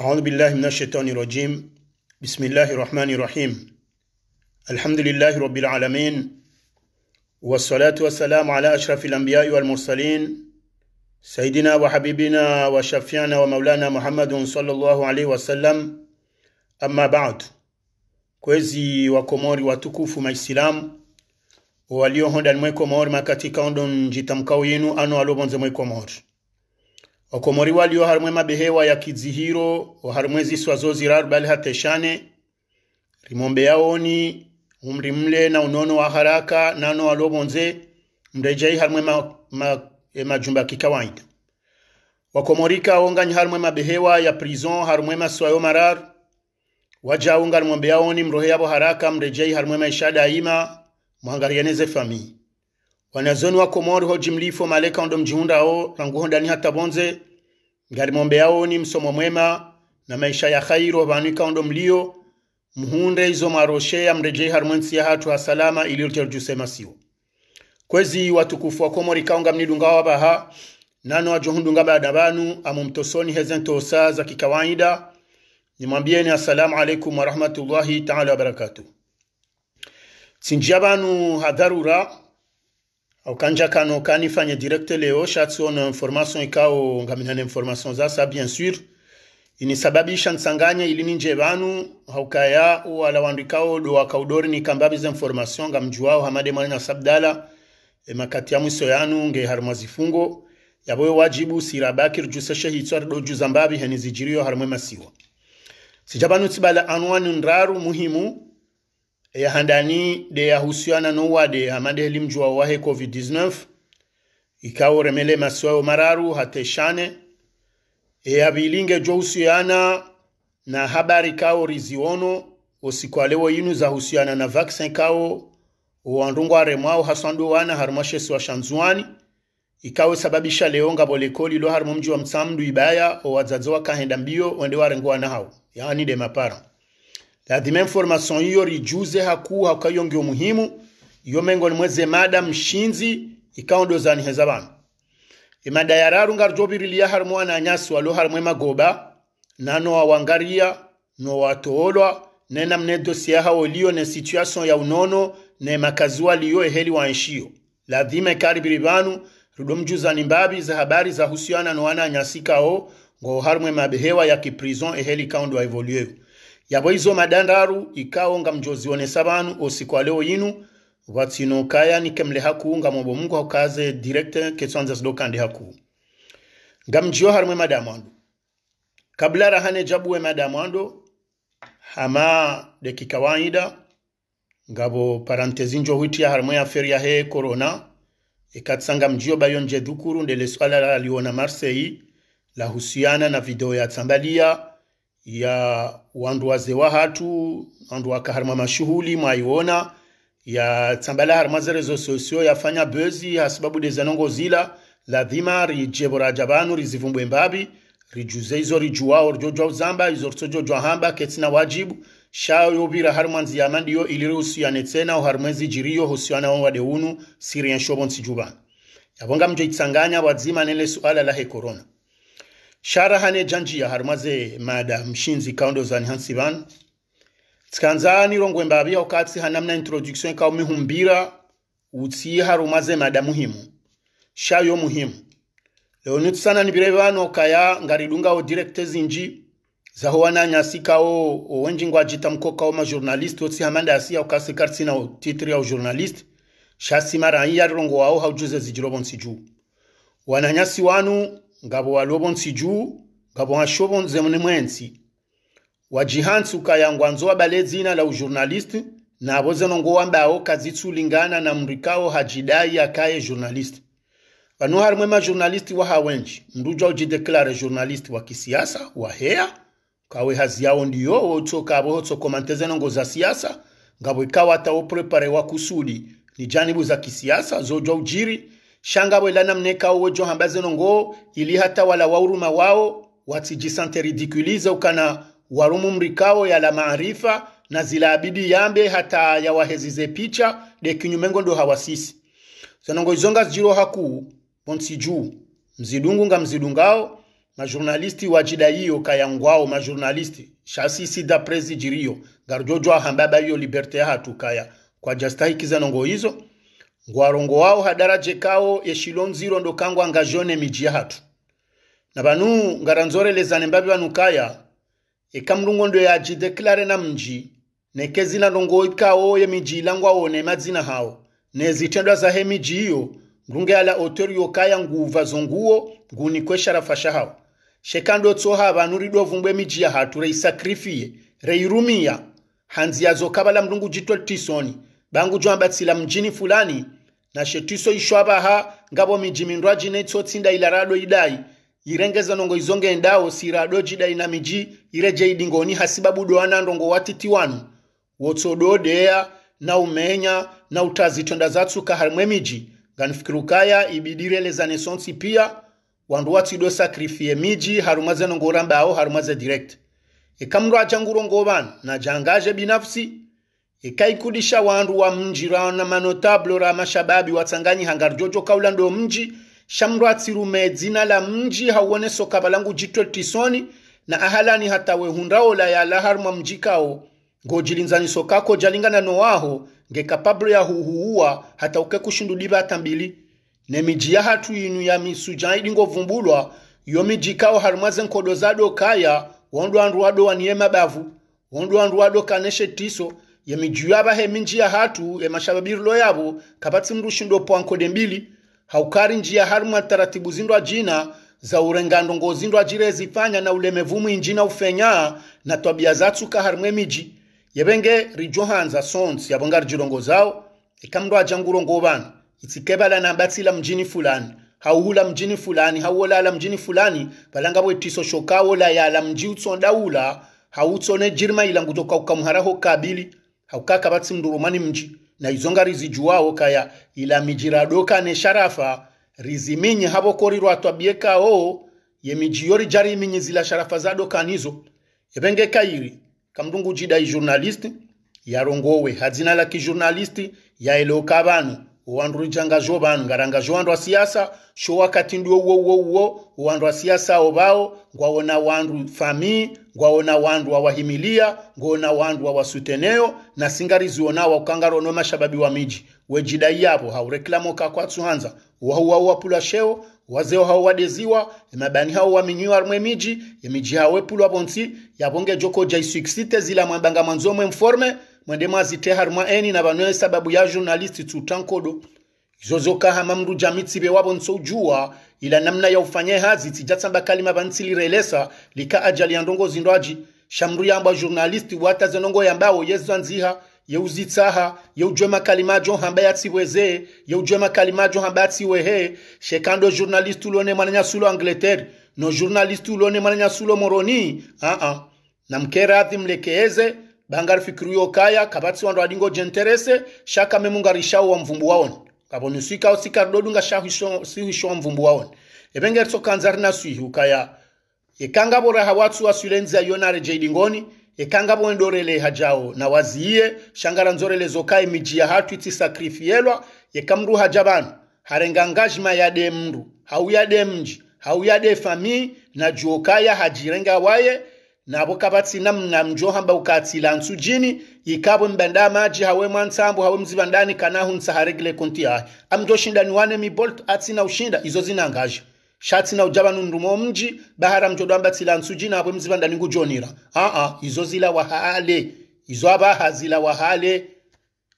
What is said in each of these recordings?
أعوذ بالله من الشيطان الرجيم بسم الله الرحمن الرحيم الحمد لله رب العالمين والصلاة والسلام على أشرف الأنبياء والمرسلين سيدنا وحبيبنا وشفيعنا ومولانا محمد صلى الله عليه وسلم أما بعد كوزي wa وتكوف ما السلام walio honda mwe komori makatika ondo njitamkao yenu ano alobonze mwe oko muri waliyo harimwe mabehewa ya kizihiro harimwe ziswazo ziraru bali hateshane rimombe yaoni umri mle na unono wa haraka nano walobonze mrejai harimwe ma, ma, e, majumba kikawaida wakomorika onganyi harimwe mabehewa ya prison harimwe maswayo mararu wajaunga rimombe yaoni mrohe yabo haraka mrejai harimwe maisha daima mwangarianeze famii wanazoni wa komori hoji mlifo maleka ondo mjihunda o ranguho ndani hata bonze ngari mombe yao ni msomo mwema na maisha ya khairu wabanika ondo mlio mhunde izo maroshe ya mrejei harmwensi ya hatu wa salama hasalama iliyoterjusema siwo kwezi watukufu wa komori mnidunga wa baha nano wajohundunga baada banu amumtosoni hezentosa za kikawaida ni mwambie ni assalamu alaikum warahmatullahi taala wabarakatuh sinjia Sinjabanu hadharura okanja kano kani kanifanya directe leo shatsu ona information ikao ngaminana information zasa bien sûr inisababisha nsanganya ili ninje vanu haukaya wala wandu ikao do kambabi za information ngamju wao hamade na sabdala e makati ya mwiso yanu nge harumwa zifungo yabwe wajibu sirabakir juseshe hitswar do juzambabi zijirio harumwe masiwa sijabanu tibala anwani nraru muhimu e handani de yahusiana no wade amade limjua wahe covid-19 ikawo remele masiwayo mararu hateshane e avilinge johusiana na habari kao riziono osikwalewo yinu zahusiana na vaccin kao oandungware mwao hasandu wana harumwashesi wa shanzuani ikawe sababisha leonga bolekoli lo harimo mji wa mtsamdu ibaya owadzadzowa kahenda mbio wende warenguwa nahawo yani de mapara Lazima information hiyo rijuze haku hakuwa hakayonge umuhimu iyo mengo mweze mada mshinzi ikaondozani heza bantu imada yararu ngarjobiriliya harimu ananyasi walo harimu magoba nanowawangaria nena mne dosia liyo ne situation ya unono ne makazua liyo eheli wanshiyo lazima ikaribiri banu rudomjuzani mbabi za habari za husiana nowana o ngo harimwe mabehewa ya kiprison eheli wa evolueu yabo izo madandaru ikaonga mjozi onesa banu osikwa leo yinu vatsino kayani kemle haku nga mobo mungu haukaze direct ketsanza sido kandi haku ngamjio harumwe madamu ando kabla rahane jabuwe madamu ando hama dekika waida ngabo parantezi njo huitia harumwe aferi ya korona corona ikatsanga mjio bayonje dhukuru ndele swala aliona Marseille husiana na video ya tsambalia ya wandu waze wa hatu wandu wakaharima mashughuli mwaiona ya tsambala harima za rezo sosio yafanya bezi hasibabu dezanongo zila lazima rijeboraja banu rizivumbwe mbabi rijuze izo rijuwao rjojwa uzamba izo rtojojwa hamba ketina wajibu shayo yobira harima nzi ya yamandiyo iliri husiyane tsena uharima zijiriyo husiyana wade unu sirien shobon sijubana yabonga mjo itsanganya wadzima nele suala la he korona sharahane janjiya harumaze madam nshinzi kaondoza ni hansi ban tsikanzani rongwe mbabi ya katsi hanamna introduction ka mihumbira utsi harumaze madam muhimu shayo muhimu leo nutsana nibire bano kaya ngaridunga o directors inji zaho wananyasika o wenji ngwa jita mkoka o ma majournaliste otsi hamanda asi ya katsi kartsina o titri ya o journaliste shasi mara rongo wao haujuze zijirobonsi juu wananyasi wanu ngabo walobo nsiju ngabo hashobo nzemune mwensi wajihansu ukayangwa nzo wabale dzina la na nabo nongo ngo wambawo tsulingana na mrikao hajidai akaye journaliste pano harimwe majournaliste wahawenji mnduja ujideklare journalist wa kisiasa wa hea kawe haziao hazi otoka abo wotsokabo hotsokomante nongo za siasa ngabo ikawa ta prepare wa kusudi ni janibu za kisiasa zojo ujiri shanga shangabo mneka uwe wejo hambaze nongo ili hata wala wauruma wao watijisante ridikulize ukana warumu mrikao ya la maarifa na zila abidi yambe hata ya wahezize picha de kinyumengo ndo hawasisi sanongo izonga zjiro haku juu mzidungu nga mzidungao majurnalisti wajida hiyo kayangwao majurnalisti shasisi da prezi jirio garjojo hambaba hiyo liberte hatu kaya kwa jastahiki jastahikizanongo hizo ngwarongo wawo hadaraje kawo yeshilo nziro ndo kangwa ngajone miji yahatu na banu ngaranzorelezane mbabi banukaya eka mlungo ndo yajideklare na mji neke zina longo ikawo yemiji ilangwawo nemadzina hawo nezitendwa zahe miji iyo ngrunge ala oteri yokaya nguva zonguwo nguni kwesharafasha hawo shekando tsoha vanu ridovumbwe miji yahatu reisakrifie reirumiya hanzi yazokabala mlungu jitwa tisoni bangujwamba tsila mjini fulani na shetiso ishwaba ha ngabo miji mindwa jine tsotsinda ilarado idai irengeza nongo izonge endawo sirado jidai na miji ireje idingoni hasibabu doana ndongo watitiwanu wotsododea na umenya na utazitonda zatsuka harimwe miji nganifikirukaya ibidire lezanesonsi pia wandu watsido sakrifie miji harumwaze nongo rambawo harumwaze direct ikamndu ajangurongo vanu na jangaje binafsi ikaikudisha wandu wa mji rana manotablo ra mashababi watsanganyi hangar jojo kaula ndo mji shamndu atsirume dzina la mji hauonesoka valangu jitwe tisoni na ahalani hata ya lahar mwa mji kao ngojilinzaniso kako jalingana nowaho kapablo ya huhuuwa hata ukekushunduliva hata tambili ne miji ya hatu inu ya ngo vumbulwa yo miji kao harumwaze nkodo zado kaya wondu andu wado waniye mabavu wondu andu wado kaneshe tiso ye mijuyo abahe minji ya hatu ye mashababirilo yabo kabatsi mrushindo po ankhode mbili haukari njia njiya harimwa taratibu zindwa jina za urengando ngo ngozindwa jire zifanya na ulemevu mwinji na ufenya na twabia zatsuka harimwe miji yevenge rijohanza sons yavonga rijilongo zao ikamndo ajangurongo vana itsikebala na batsila mjini fulani hauhula mjini fulani hauolala mjini fulani valanga bwetiso shokawola yala mji utsonda ula hautsone jirma ilangutoka ukamuharaho kabili haukaka vatsi mndurumani mji na izonga rizijuwao kaya ila mijiradoka ne sharafa riziminye havokori rwatwabiekao ye miji jari minye zila sharafa zadokanizo evenge kairi kamdungu jida i yarongowe hadzina la kijurnalisti yaeleuka vanu uwandu rijanga zho banu ngaranga zho wandu wa siyasa sho wakati ndio uwo uwo uwo uwandu wa siyasa ao bao ngwaona wandu fami ngwaona wandu wa wahimilia ngwaona wandu wa wawasuteneo na singari zionawa no mashababi wa miji wejidai yavo haureklamo kakwa wahuwa wapula sheo wazeo hao wadeziwa mabani hao waminyiwa mwe miji emiji hao wepulwa bonsi yavonge joko jaiswikisite zila mwambanga mwanzo mforme mwende mwazite harumwa eni na vanwe sababu ya journalist tutankodo nkodo izozoka hama mndu wabo nso nsoujua ila namna ya ufanye hazi tsijatsamba kalima vanitsilirelesa lika ajali ya ndongozi ndwaji shamru yambwa journalisti watazonongo yambawo yezwa nziha yeuzitsaha yeujwe makalimajo hamba yatsiweze yeujwe makalimajo hamba yatsiwehe shekando journalist ulone mwananyasulo angleterre no journalist ulone mwananyasulo moroni aa uh -uh. adhi mlekeeze bangari fikiruyo kaya kabatsi wando adingo jenterese shaka memungari shawo wa mvumbu waone kaboni suika sika dodunga shahu sihisho wa mvumbu waone ebengeri kanzari na suihi ukaya ekanga bora hawatsu ya yonare jaidingoni ekanga bondorele hajao na waziye shangara nzorele zokai miji ya hatu iti sakrifielwa yekamru hajabanu harenga ngajima yade mru hauyade mji hauyade famii na juokaya hajirenga waye na bo kabatsi nam nam jo hamba ukatsila nsu jini yikabo mbanda maji hawe mwansambu hawe mzibandani ndani kanahu nsaharegle konti ya amjo shindani wane mi bolt atsina ushinda izo zinangaje na ujaba nundumo mji bahara mjodwamba tsila nsu jini hawe mzibandani ndani ngujonira a a izo zila wahale izo aba hazila wahale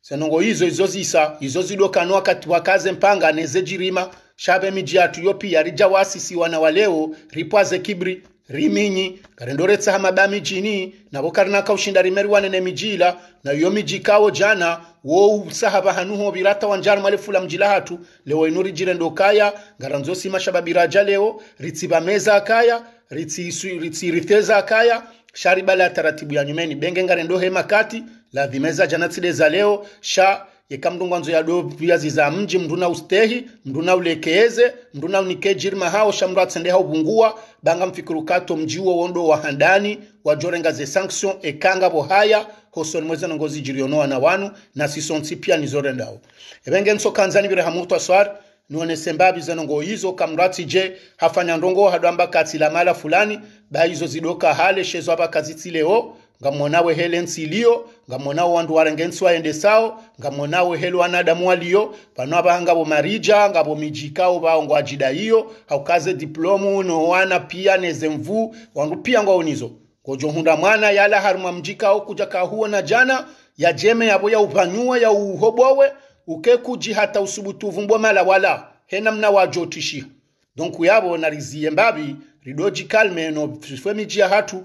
senongo izo izo zisa izo zido zidokanwa kati wakaze mpanga nezejirima shabe miji yatu yopi yarija wasisi wana waleo ripwaze kibri riminyi kare ndoretse hamada mijini nabo kare nakaushinda rimeri wanene mijila na iyo mijikawo jana wo sahaba hanuho birata wanjara mwale fula mjila hatu leo inuri jire ndo kaya ngara nzosi mashababiraja leo ritsiba meza kaya ritsi ritsi riteza kaya shari bala taratibu ya nyumeni benge ngare hema kati la vimeza jana tsile leo sha yeka mndungwa nzo yadoyo tuyaziza mji mnduna ustehi mnduna ulekeze mnduna unikejirima hao shamra atsende hao bungua banga mfikirukato mji uwo wondo wa handani wajorenga ze sanction ekanga bohaya hosoni mweze nongozi jirionoa na wanu na sisonsi pia nizorendao ebenge nso kanzani bire hamutu aswar nione sembabi zenongo hizo kamrati je hafanya ndongo hadwamba katila mala fulani ba hizo zidoka hale shezo hapa kazitsileo nga mwonawe hele nsi iliyo nga mwonawo wandu warengensi wayendesawo nga mwonawe hele wanadamu waliyo pano abangabo marija ngabo mijikao bao ngo ajida hiyo haukaze diplomu nowana pia nezemvu wangu pia ngwaonizo kojohunda mwana yala haruma mjikao kuja kahuo na jana yajeme yabo yaupanyuwe yauhobowe ukekuji hata usubutu vumbwa mala wala hena mna wajotishia donc yabo nariziye mbabi ridoji kalme no fifemijia hatu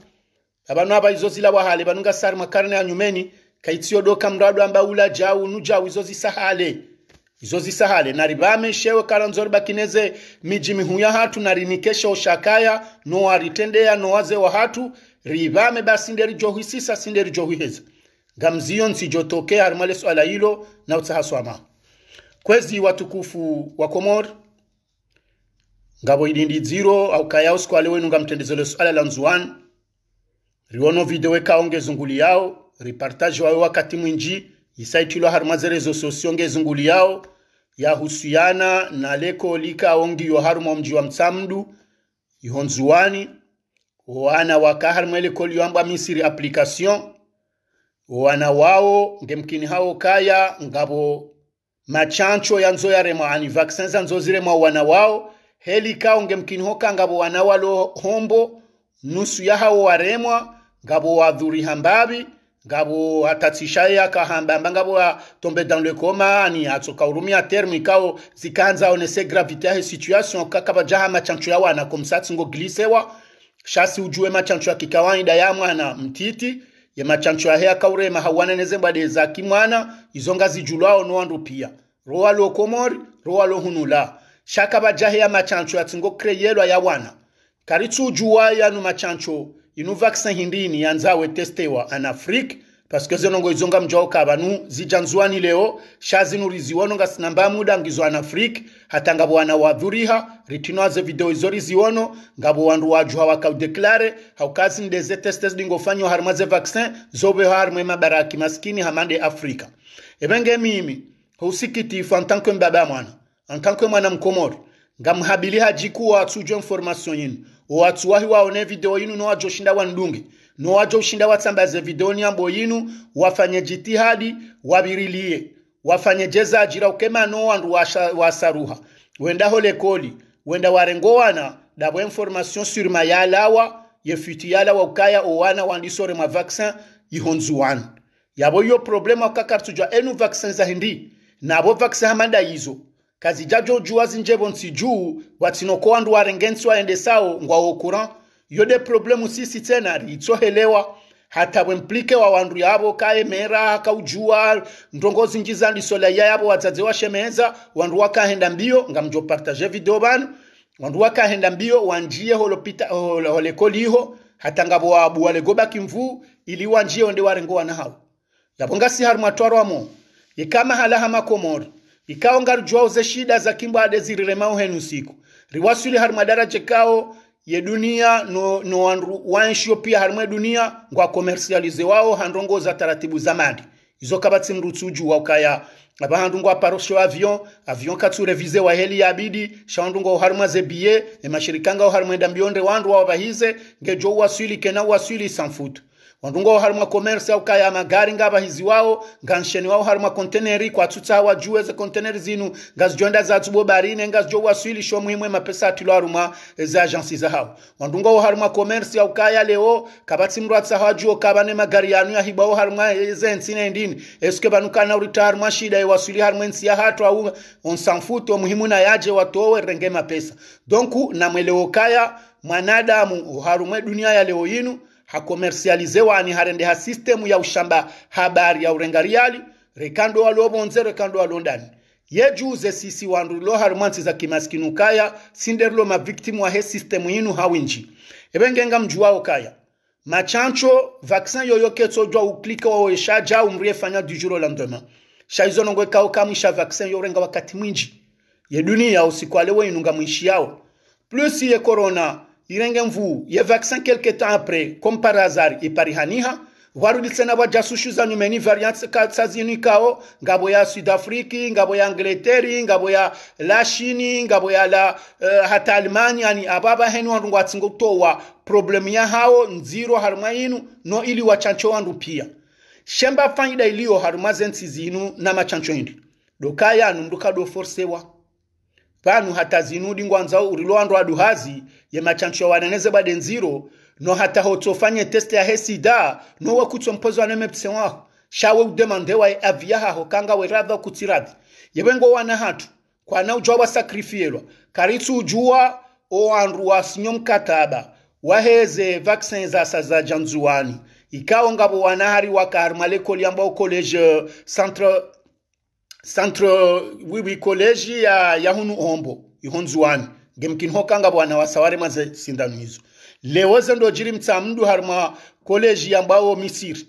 abanu aba izo izozila wahale banunga sari makarne ya nyumeni kaitsio doka mradu amba ula jau nuja nujau izozi sahale izozi na ribame shewe karanzori bakineze miji mihuya hatu na rinikesha oshakaya no no waze wa hatu ribame basinderi johi sisa sinderi johi heza gamziyo nsijotokea harimale swala hilo na utsahaswama kwezi watukufu wa komor ngabo idindi idindidziro au kayao skwale wenu ngamtendezelo swala la nzuwani riwono video ekawo zunguli yao ripartage wawe wakati mwinji isaitilwa harima zerezo sosio zunguli yao yahusiana na leko likawo ngiyo harima mji wa mtsamdu ihonzuwani wana waka harima leko liyambwa misiri application wana wawo ngemkini hao kaya ngabo machancho ya nzo ya rema ani nzo zire ziremwa wana wao helika kao ngemkini hoka ngabo wana walo hombo nusu ya yahawo waremwa ngabo wadhuri hambabi ngabo atatsishaya kahambamba ngabo atombe dans le coma ni atsoka urumia termi kao zikanza onese gravité ya situation kakaba jaha machancho ya wana komsatsi ngo glisewa shasi ujue machancho ya kikawaida ya mwana mtiti ye machancho ya hea kaurema hawaneneze mbade za kimwana izo ngazi julao noandu pia roa lo komori roa lo hunula shaka bajaha ya machancho ya tsingo kreyelwa ya wana karitsu ya yanu machancho ino vaccin hindini yanzawe testewa an afrique parce que zinongo izonga mjauka banu zijanzuani leo ziwono shazinuriziwononga sinamba muda ngizo an afrique wa dhuriha ritino aze video izori ziwono ngabo wandu waju hawakaudeklare haukazi ndeze testes dingo dingofanywa harmaze vaccin zobe harmwe mabaraki maskini hamande afrika ebenge mimi husikitifu en tant que mbaba mwana en tant que mwana mkomori ngamhabili hajikuwa atsujwe information yinu owatsuwahi waone video yinu nowajoshinda wanudunge nowajoushinda watsambaze video niambo yinu wafanye jitihadi wavirilie wafanye jeza ajira ukema no wandu wasaruha wendaho lekoli wenda warengowana dabwa information sur mayalawa yala wa ukaya owana wandisore mwa vaccin ihonzuwana yabo yo problema okakartujwa enu vaccin zahindi nabo vaccin hamanda yizo kazi kazijajo juwa zinjebo nsijuu watinokoa ndu warengensi waendesawo ngwawo kuran yode problemu sisi tena ritsohelewa hatabwe mplike wa wandu yavo kaemera kaujua ndongo zinjiza lisola ya yavo wadzadze washemeza wandu wakahenda mbio ngamjo partage video banu wandu wakahenda mbio wanjie holopita holekoliho hata ngavo wabu goba kimvu ili wanjie onde warengo wanahawo labonga si harimwatwaro amo yekama halaha makomori ikao uze shida za kimbo kimbwade ziriremao henu siku riwasuli harumadara chekao ye dunia no, no wanru, wanshio pia harumwe dunia ngwa komersialize wao za taratibu za zamadi izo kabatsi mrutsuju wa ukaya abahandu ngwa parosho avion avion katsurevize wa heli ya abidi shandu ngwa harimwa ne e mashirikanga harimwe ndambionde wandu wa wabahize ngejo wasuli kena wasuli sanfutu wanrungo harimo commerce au kaya magari ngaba hizi wao ngansheni wao harimo container kwa tuta wa juweze container zinu jonda za tubo barine jo waswili sho muhimu muhimwe mapesa atilo haruma eh, za agence za hao wanrungo harimo commerce au kaya leo kabatsi atsa wa juo kabane magari yanu ya hibao harimo ezensi eh, ndini eske banuka banukana uritar mashida ya eh, waswili harimo nsi ya hatu au on s'en fout au muhimu na yaje watowe renge pesa donc na mweleo kaya mwanadamu harumwe dunia ya leo yinu hakomersialize wani harende ha sistemu ya ushamba habari ya urengariali rekando walobonze rekando walondani yejuze sisi wandu lo harimwansi za kimaskinu kaya sinderilo mavictimu ahe sistemu yinu hawinji ebengenga mjuwao kaya machancho vaccin yoyoketso jwa uklika wa waoesha ja umrie fanya du jour au lendemain shaizonongwe kao kamwisha vaccin yorenga wakati mwinji yedunia usikwale wa inunga mwishi yao plus ye corona irengemvu ye vaccin quelque temps après comme par hasard iparihaniha waruditse n'abajasushuzanya na umenya ivariyanse kao ngabo ya sudafuriki ngabo ya angileteri ngabo ya lashini ngabo ya la, uh, hata alemani yani ababa henu wandu ngwatsi ngutowa problemu hao nziro harumwa inu no ili wachancho wandu pia shemba faida iliyo harumwa zensi zinu na machancho indi dokaya anu do doforsewa panu hatazinudi ngwanza urilowandu aduhazi yemachancho wananeze bade nziro no hata hatahotsofanye test ya hesida no wakutso mpozo aneme wako shawe udemande wa avia haho kanga we weradha kutiradi yebengo wana hatu kwa kwana ujwa wasakrifiyelwa karitsu ujua o andu wasinyo mkataba waheze vaccin za saza janzuani ikawo ngabo wanahari wakarmalekoli ambao college centre santro wiwi koleji ya yahunu ombo ihonzuwani gemkin hokanga bwana wasaware maze sindano hizo leo ndo jiri mtsamndu harma college yambao misiri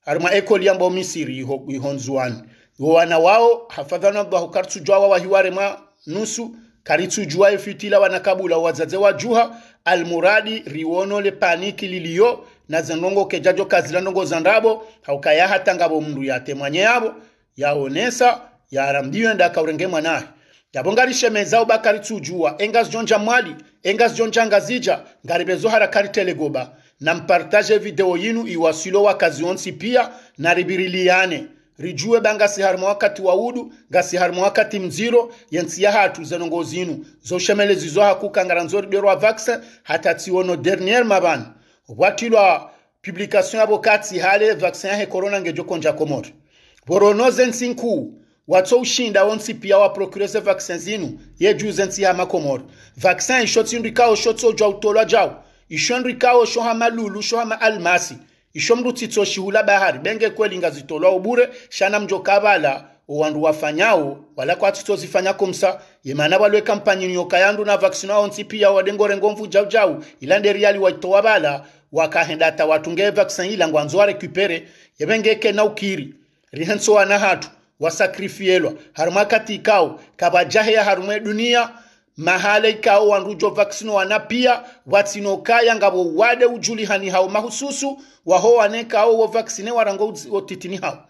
harma ekoli yambao misiri iho, ihonzuwani wana wao hafadhana dhahu kartsujwawa wahiware ma nusu karitu jua karitsujuwaye fitila wanakabula wazaze juha almuradi riwono le paniki liliyo na zendongo kejajo kazila ndongo zandabo haukaya hatangabo ya yatemwanye yabo yaonesa yara ndiyo enda akaurengemwa naye yabongarishe mezao bakaritsujuwa engas jonja mwali engas jonja ngazija ngaribezo harakari telegoba na mpartaje video yinu iwasilo wakazi onsi pia na ribiriliane rijue bangasiharimo wakati wa udu ngasiharimo wakati mziro yensi hatu atuzeno zinu zoshemelezi zo hakukangara nzoriderwa vaccin hatatsiwono dernier mabana obwatilwa publication yabo katsi hale vaccin yahe corona ngejokonja komori voronoze nsi nkuu watsoushindawo ntsipiya wa procurese vaccin zinu yejuze nsi ya makomoro vaksin ixo tsinrikawo xo tsodzwa utolwa dzawo ixo nrikawo xo hama lulu xo hama almasi ixo mrutsitso xihula bahari benge kweli nga ubure shana xana mjo kavala owandu wafanyawo wala kwatsitso zifanya komsa yemana walwe kampanyini yoka yandu na vaksina awo ntsipiya wadengorengo mvu jaujau ila nderiyali waitowa vala wakahenda ata watunge vaksin ila ngwanzo arekupere yevengeke na ukiri rihanso wana hatu wasakrifiyelwa harumu akati ikawo ya harumu dunia mahale ikawo wanrujo vaksino wana pia watsinokaya ngabo wade ujulihani hao mahususu waho wane wanekawo wo vaksine warango otitini hao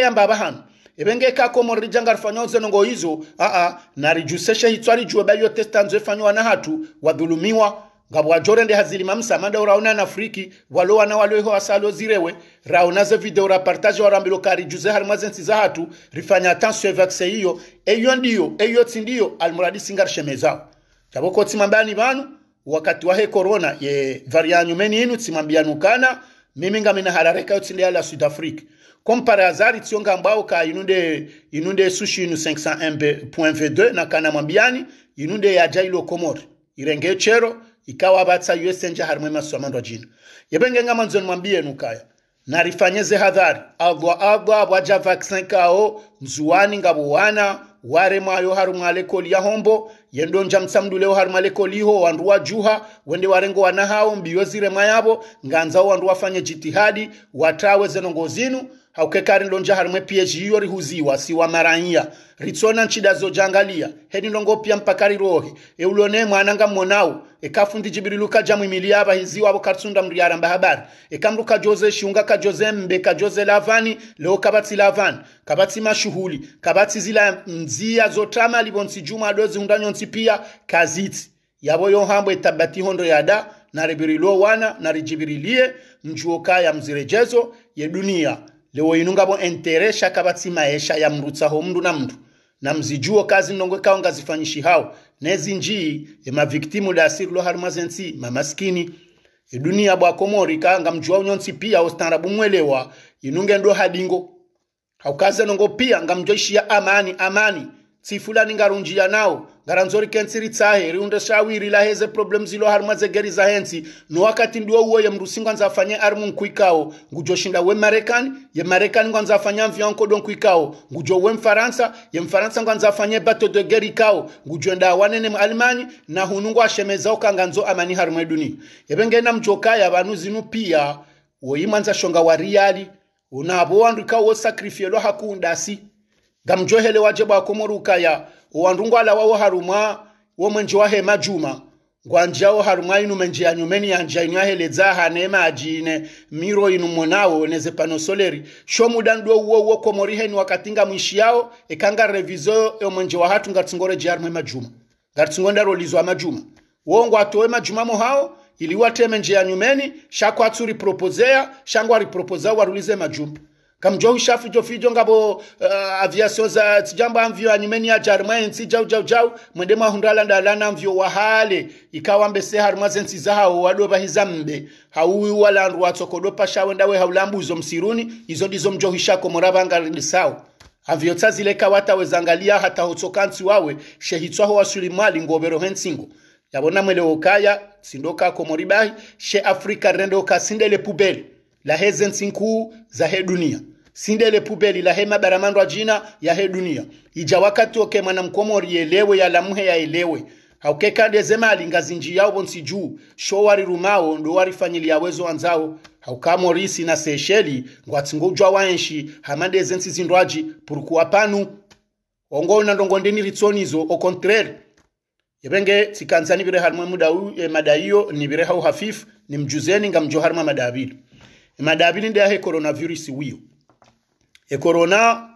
ya mbaba hanu ebenge kako morrija ngarifanyawo zenongo hizo a a na narijuseshe hitwari juwe bayo testanzo fanyo na hatu wadhulumiwa nga bwajora ndi hazilima msamanda uraona na friki walo wana walo iho asalo zirewe rauna raonaze video rapartage warambilo kari juze harimaze nsiza hatu rifanya attention evakse iyo eyo ndiyo eyo tsindiyo almuradi singar singarishemezao taboko tsimambani banu wakati wa wahe corona ye inu meninu tsimambianukana mimi nga mina harareka yotsinde ala sud afrique comme par hasard itsionga mbao ka inunde inunde sushi inu 500 mb.v2 na kana mambiani inunde ya jailo komori irenge chero ikawa abatsa yuesenja harimwe masomando jina yebenge ngama nzoni mwambie nukaya narifanyeze hadhari agwa agwa bwaja vaccin kao mzuwani ngabuwana waremwayo harumwa lekoli ya hombo yendo nja msamduleo harumwa lekoli ho wandu wa juha wende warengo wanahao mbiyo ziremwa yabo nganzao wandu wafanye jitihadi watawe zenongo zinu hauke kari lonja harimwe PSG iyo rihuziwa siwa maranya ritsona nchida zojangalia hedi ndongo pia mpakari rohe eulone mwananga monao ekafu ndi jibiriluka jamwe milia bahizi wabo katsunda mriyara mbahabari ekamru ka Jose shunga ka Jose mbe ka Jose lavani leo kabati lavani kabati mashuhuli kabati zila nzia zotama libonsi juma adozi hundanyonsi pia kaziti yabo yohambo etabati hondo yada ribirilo wana na rijibirilie mjuoka ya mzirejezo ye dunia lewo inu ngabo enteresha kabatsi maesha ya mrutsa ho mndu na mndu na mzijuo kazi ndongwe kao ngazifanyishi hao nezi njii emaviktimu dasiru loharumwa zentsi mamaskini idunia e ka nga mjua unyonsi pia ustarabu mwelewa inunge e ndo hadingo haukaze nongo pia nga ngamjoishia amani amani si fulani ngarunjia nao ngaranzori kensiri tsahe riunde shawiri laheze problem zilo haruma geri za hensi no wakati ndio uwo ye mrusingwa nzafanye arimu ngujo shinda we marekani ye marekani ngwa nzafanya mvyankodo nkwikao ngujo we mfaransa ye mfaransa ngwa nzafanye bato de geri kao ngujo nda wanene mu alimanyi na hunungu ashemeza nzo amani harumwe duni yebengena mjokaya banu zinu pia woyimanza shonga wa riyali unabo wandika wo sacrifielo hakundasi gamjohele wajeba bwakomoruka ya uwandu ngwala wawo harumwa wa hema juma ngwanjawo harumwa inu menjia nyumeni yanja inu yaheledza hanema ajine miro inu mwonawo neze pano soleri shomuda ndo uwo uwo komoriheni wakatinga mwishi yao ekanga revizo omwenje wa hatu ngatsingore jiarumwe majuma ngatsingondaro rolizwa majuma wongo atowe majuma mohao iliwateme njia nyumeni shakwatsuri propozea shangwa ripropoza warulize majuma kam jow shafi jo fijo ngabo uh, eh, aviation za tijamba mvio animeni ya jarma nsi jau jau jau mwende mahundala ndalana amvyo wahale ikawa mbese harmaze nsi za hao wado bahiza mbe hauwi wala ndu watsokodopa shawe ndawe haulambuzo msiruni izo ndizo mjohisha komorabanga lisao avyo tsazile kawata wezangalia hata hotsokansi wawe shehitwa shehitswaho wasulimali ngobero hensingo yabona mwele okaya sindoka komoribahi she afrika rende okasindele pubeli la hezen sinku za he dunia sindele pubeli la hema baramandwa jina ya he dunia ija wakati oke mwana ya lamuhe ya elewe hauke kande haukekande zemali ngazinji yao bonsi juu showari rumao ndo wari fanyili ya wezo anzao hauka morisi na sesheli ujwa waenshi hamandeze nsi zindwaji purukuwa ndeni ritsoni zo o au yebenge yevenge tsikanzani vire harimwe mudau e, madaiyo nivire hau hafifu nimjuzeni ngamjo harimwe madavili e madavili ndeyahe coronavirus wiyo ekorona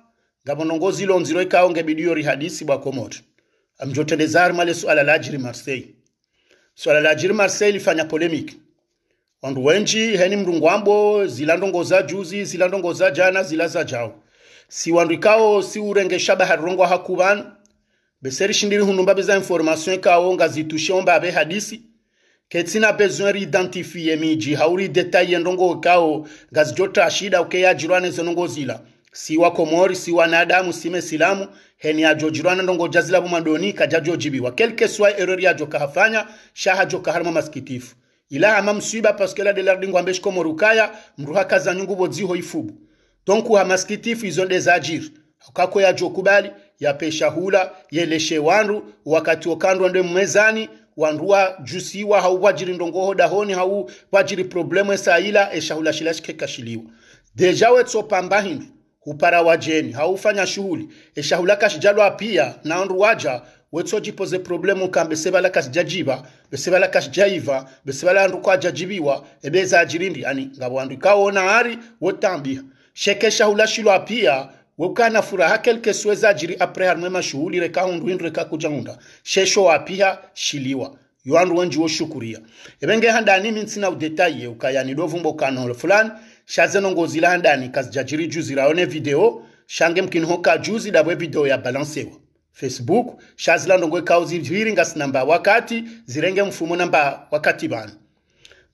ngamonongozi lonziro ikawo e ngebidiyori hadisi bwakomoto amjotendezari male swala la ajiri marseille swala la ajiri marseille lifanya polemiki wandu wenji heni mrungu mrungwambo zilandongoza juzi zilandongoza jana zilaza jao si wandu ikao si urengesha baharirongwa hakuban beseri shindiri hunumba beza information ikawo e ngazitushe omba abe hadisi ketsina besoin riidentifie miji hauri detaye ndongo ikawo e ngazijota shida ukeyajirwa nezonongo zila okay, si wakomori si wanadamu si mesilamu heni ajojirwana ndongo jazila bu madoni bumadoni kajajojibiwa quelque soit erreur yajo kahafanya shahajo kaharma maskitifu ila ama msiba parce que la de l'arding wambe shkomo rukaya mruha kaza nyungu bodziho ifubu donc ha maskitifu izo des ajir kako yajo kubali pesha hula yeleshe wanru wakati okandu nde mezani wandua jusiwa hau wajiri ndongoho dahoni hau wajiri problemu esa ila esha hula shilashike kashiliwa deja wetso pamba upara wajeni haufanya shughuli eshahulaka shijalwa pia naandu waja wetsojipoze problemu kambe mbese bala kashijajiba mbese bala kashijaiva mbese bala andu ebeza ajirindi ani ngabo andu kaona ari wotambiha sheke shahula shilwa pia wekana furaha kelke sweza ajiri apre harme reka hundu rekahundu indu rekakujahunda shesho apia shiliwa yoandu wenji shukuria ebenge handa handani minsina udetaye ukayani dovumbo ukanohole fulani shaze nongo nongozila handani jajiri juzi raone video shange mkinhoka juzi dawe video ya balansewa facebook la nongo ndongwe kauzi hiringa sinamba wakati zirenge mfumo namba wakati bani.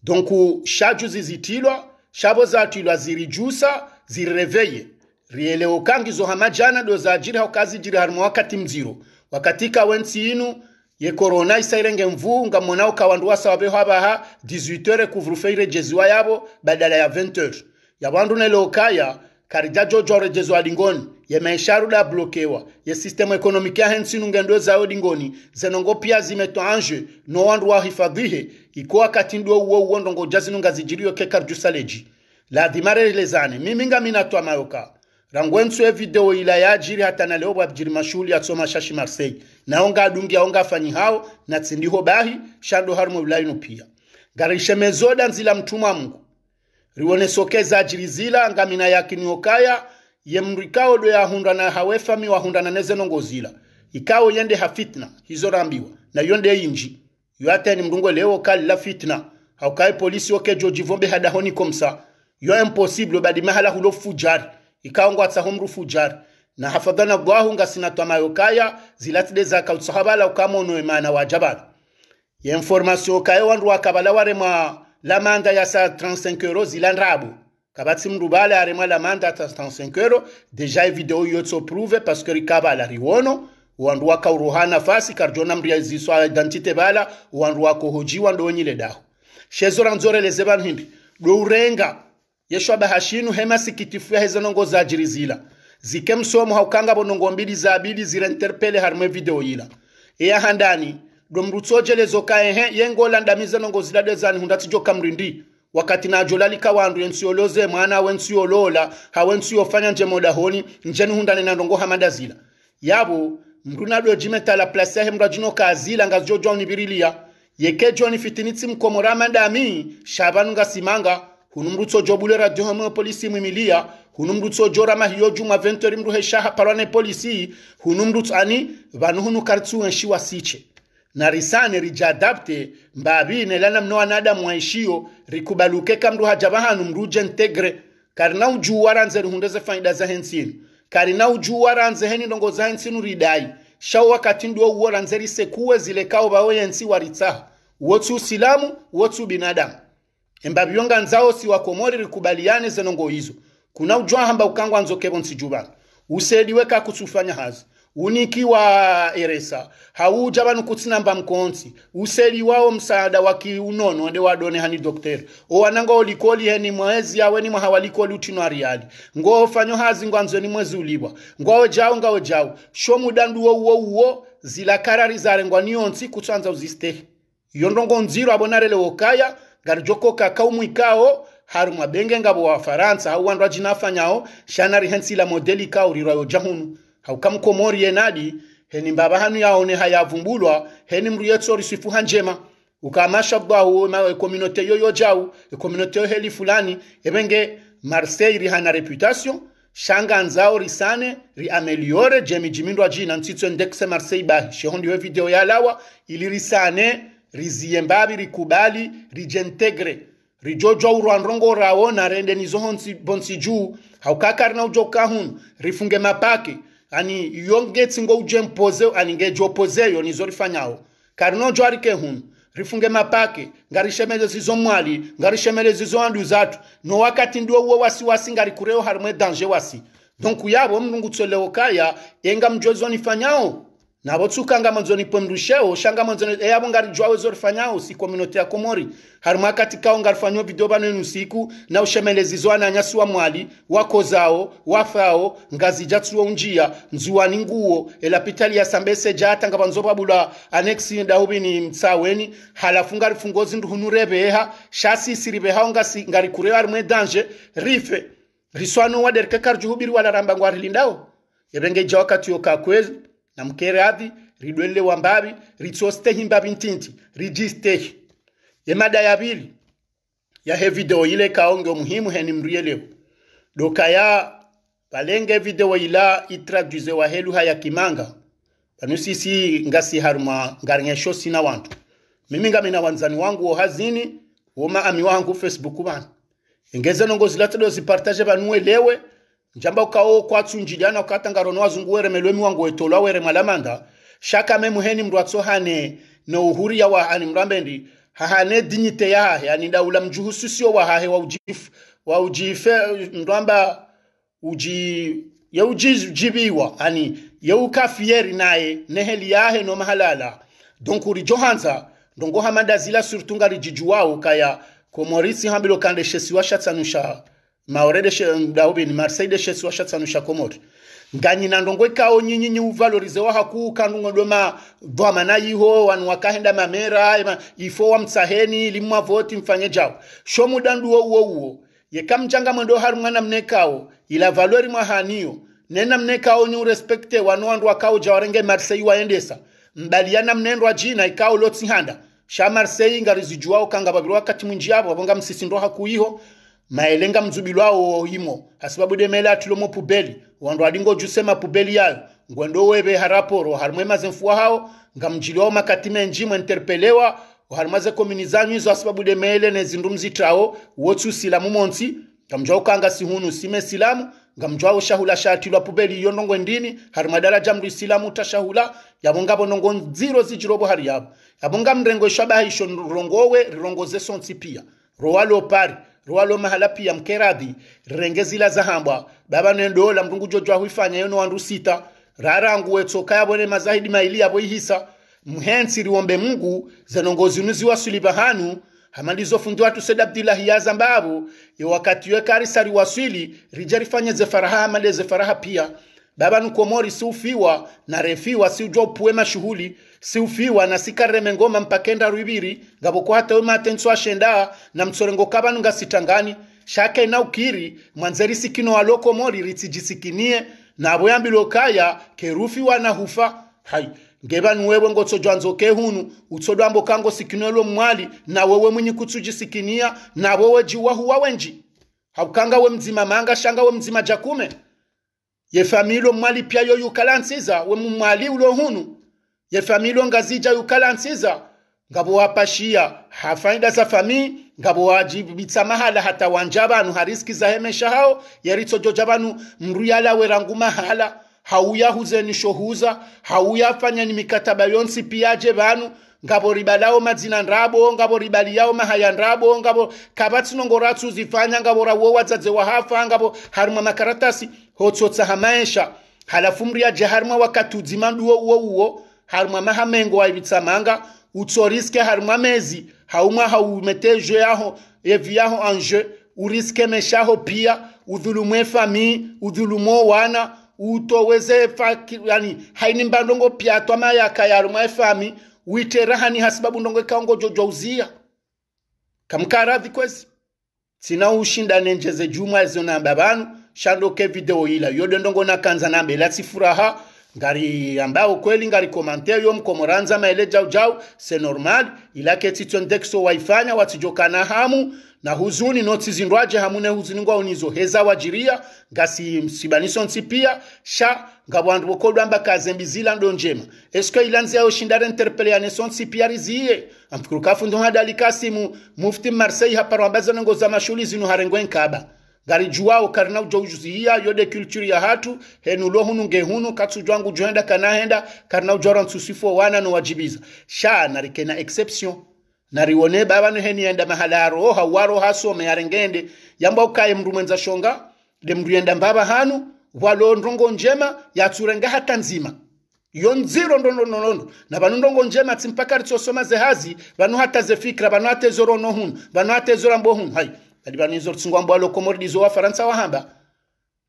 Donku donc shajuzi zitilwa shabo za ziri jusa, zatilwa zirijusa zirireveye rieleokangizo hamajana dozajiri haukazi jiri harumu wakati mziro wakati kawensi inu ye corona isairenge mvu nga mwanao kawanduwasa wabeho abaha 18h couvre-feu irejeziwa yabo badala ya 20h yabandu nelokaya karija jojo ye dingoni yemesharuda blokewa ye sistemu ekonomiki hensi ngendo zayo dingoni zenongo pia zimeto anje no wandu wahifadhihe iko wakati ndio uwo uwo ndongo jazinu ngazijiriyo kekarjusaleji ladhimarelezane miminga minatwa mayoka rangwenswe video ila ya yajiri hata na leo bwabjiri mashuli ya atsoma shashi Marseille nao ngadungi ao fanyi hao na tsindiho bahi shando harimo bilaino pia garishe mezoda nzila mtuma mungu riwone sokeza ajiri zila ngamina yakiniokaya yemrikao do hunda na hawefa hunda na neze nongo zila ikao yende hafitna hizo rambiwa na yonde inji yoate ni mdungo leo kali la fitna haukai polisi oke jojivombe hadahoni komsa yo impossible badi mahala hulo fujari ikaongwa tsa humru fujar na hafadhana Allahu ngasina twamayo kaya zilatide zakautsakhabala ukamono emana jabal ye information kaye wandu akabala wakabala waremwa lamanda ya sa 35 euros zilandrabu kabatsi mndu bale aremwa lamanda ta 35 euros deja e video yo yotso prouve parce que rikabala riwono wandu wakauruhana fasi karjona mndu yaziswa identite bala wandu wakohojiwa ndo wenyile daho shezo ranzoreleze vanhu hindi urenga yeshwa bahashinu hema sikitifu ya yahezo nongo za zajirizila zike msomo haukangabo nongo mbili za abili zira interpele harmwe video yila eya handani domrutsojelezo kaehe yengola ndamize nongo zilade zani joka mrindi wakati na najolalika wandu oloze mwana wensi olola hawensi ofanya nje moda honi njeni hundane nandongo hamadazila yabo mndu nadojimetala plasi yahe mndu ajinokazila ngazijojwa unibirilia yeke joni fitinitsi mkomora mandami shavanu ngasimanga hunu jobule radio hamwe polisi mwimilia hunu jora mahiyo hiyo ventori mruhe shaha parwane polisi hunu ani vanu hunu kartsu wa siche na risane rijadapte mbabi nelana mno wanadamu mwaishio rikubaluke kamru hajabahanu numruje ntegre karina uju waranze rihundeze faida za hensinu karina uju waranze heni ndongo za hensinu ridai shau wakati ndio uwo ranze risekuwe zile kao bawe yensi waritsaha wotsu usilamu wotsu binadamu hemba biyonga wa komori likubaliane zenongo hizo kuna ujwa hamba ukangwa nzokebo nsijubana usediweka kusufanya hazi uniki wa eresa hauja vanu mba mkonsi useli wao msaada wa wakiunono ande wadone hani o owananga olikoli heni mwezi aweni mwaha walikoli lutino ariali ngo fanyo hazi ngo anzoni mwezi ulibwa ngwawe jao ngawe jao sho shomudandu wo uwo uwo zila karari zarengwa niyonsi kutsanza uziste yondongo nziro abonarele wokaya garujoko kaumu ikao harumwa benge ngabo wa faransa au wandu shanari hensi la modeli kao rirayo jahunu haukamkomori yenadi heni mbaba hanu yaone hayavumbulwa heni mruyetso risifuha njema ukamasha bwawo mawe communauté yoyo jawu e communauté yo heli fulani ebenge marseille rihana reputation shanga nzao risane riameliore jemijimindwa jina ntsitswe ndekse marseille bahi sheho ndiyo video ya lawa ili risane riziye rikubali rijentegre rijojo urwanrongo rawo rende nizo honsi bonsi juu haukakari na ujo hun rifunge mapake ani yongetsi ngo uje mpoze ani ngejo pozeyo nizo rifanyao karino jo arike hun rifunge mapake ngarishemeleze zizo mwali ngarishemeleze zizo andu zatu no wakati ndio uwe wasi wasi ngarikureo harimwe danger wasi donc yabo mnungu tsoleo kaya enga mjozo nifanyao nabo tsukangamwenzo nipwe mrusheho shangamwenzo eyabo ngarijwawe zorifanyao si komunote ya komori harimo akati kao ngarifanyo video banene usiku na ushemelezi zwana nyasi wa mwali wakozao wafao ngazija tsuo njia nzuwani nguo elapitali ya sambese jata ngabanzo babula anexi dahubini mtsaweni halafu ngarifungozi nduhunurebeha shasi siribeha ngasi ngarikurewa arimwe danje rife riswano waderike karjuhubiri walaramba ngwarilindao ebenge ja wakati yo kakwezi na mkere namkeradhi ridwelle wambavi ritsostehi mbavi ntinti rijistehi yemada ya he video ile kaonge muhimu heni mrielewo doka ya valenge video ila itraduze wahelu haya kimanga panu sisi ngasi haruma ngarinyesho sina wantu mimi ngamina wanzani wangu wohazini woma ami wangu facebook vanu engeze nongo zilatado zipartaje vanuelewe njamba ukao kwatsunjiliana ukatanga rono wazungu were melwe wangu wetolwa were malamanda shaka me memuheni mndu hane no uhuri ya wahani mrambendi hahane dinyite yahahe yani daula mjuhusu sio wahahe wa ujif wa ujife mramba uji ya ujijibiwa ani ya ukafieri naye neheli yahe no mahalala donc urijohanza ndongo hamanda zila surtunga rijijuwao kaya komorisi hambilo kandeshesiwa shatsanusha maorereshe daubini marisaideshe siwashatsanusha komori nganyina ndongo ikao nyinyi uvalorize wahakuukanung'we doma vama nayiho wanu wakahenda mamera ima, ifo wamtsaheni limwa voti mfanye jao shomudanduwo uwo uwo yekamjanga mwendo hari mwana mnekao ila valori mwahaniyo nena mnekao ni urespekte wanu wandu wakao jawarenge marsei waendesa mbaliana mnendwa jina ikao lotsihanda sha marsei ngarizijuwao kanga vaviri wakati mwinji yavo vavonga msisindo hakuiho maelenga mdzubilo awo asibabu asababude mele athilomo pubeli wanthu alingojusa mapubeli yayo ngwendo webe owepeha raporo halimwe mazemfuwa hawo ngamjiliwawo makati menji mwenterpelewa halimwe zekomini zanyu izo asababude mele nezindu mzithawo wotsusila mumodzi ngamjwa ukanga sihunu sime silamu ngamjwa ushahula shatilwa pubeli iyo nongo ndini harimwe daraja silamu isilamu utashahula yavongapo nongo ndziro zijiropo hari yapo mrengo ishwabaha isho rongowe rirongoze pia piya pari ruwalo mahala pia mkeradhi renge zila zahambwa baba nendola jojwa huifanya yono wandu sita raranguwe tsoka yabone mazahidi maili yabo ihisa mhensi riwombe mungu zanongozi nuzi wa bahanu hamalizo fundi watu seda abdillahi ya zambabu ye wakati we karisa riwaswili rija rifanyeze faraha hamaleze faraha pia baba nukomori siufiwa na refiwa siujwa upuwe mashughuli siufiwa nasikarreme ngoma mpakenda rwibiri ngabo kwata we mate nso ashenda na mtsorengo kabanu ngasitangani shake na ukiri mwanzeri sikino waloko mori ritsigisikinie nabo yambilo kaya kerufi wana hufa hai ngebanu wewe ngotso jwanzoke hunu utsodwambo kango sikino sikinwelo mwali na wewe mwenye kutsujisikinia na wewe jiwa huwa wenji haukanga we mzima manga shanga we mzima jakume yefamilo mwali pia yoyukala nsiza we mwali ulo hunu ye famille nga zija yukala nsiza nga bowapashiya hafaida sa famille nga bowajibitsa mahala hata wanja abantu hariski za hemesha hao yaritsojoja abantu mruyala werangu mahala shohuza hauya fanya ni mikataba yonsi piyaje banu ngabo ribalao madzina ndrabo ngabo ribali yao mahaya ndrabo ngabo kavatsinongo ratsu zifanya ngabo rawo wadzadze wahafa ngabo harumwa makaratasi hotsotsa hamaesha halafu mriyaje harumwa wakatudzima nduwo uwo uwo harimo amahamengo wayibitsa utso risque harimo amezi haumwa haumetejwe yaho yevi yaho anje uriske meshaho pia udhulumwe fami udhulumo wana utoweze yani haini mbandongo pia to twama ya rumwe fami witerahani hasibabu ndongo kaongo jojo uzia kamkaradhi kwezi sina ushinda nenjeze juma ezonamba banu shandoke video ila yodo ndongo na kanza nambe latsi furaha ngari ambao kweli ngari komantere yo mkomoranza maele jau jau se normal ilake tityo ndekso waifanya watijokana hamu na huzuni noti notizindwaje hamune huzuni ngwa unizo heza wajiria ngasi msibaniso ntipia sha ngabwandu amba kazembi zila ndo njema esko ilanzi yao shindare interpele ya neson ntipia riziye amfikuru kafundu ndo hadali kasimu mufti marseille haparu ambazo za mashuli zinu harengwe nkaba gari juwao karina uja ujuzihiya yode culture ya hatu henu lohunu hunu katsu jwangu johenda kanahenda karina ujora nsusifo wana no wajibiza sha narike na exception nariwone heni enda mahala roha waro haso yarengende yamba ukaye mndu mwenza shonga de mruenda yenda mbaba hanu walo ndongo njema ya tsurenga hata nzima yo nziro ndondononondo na vanu ndongo njema tsimpaka ritsosoma zehazi vanu hata zefikira vanu hatezoro nohunu vanu hatezora mbohunu hai alibani izo tsingwambo alo komordi zo wa faransa wa hamba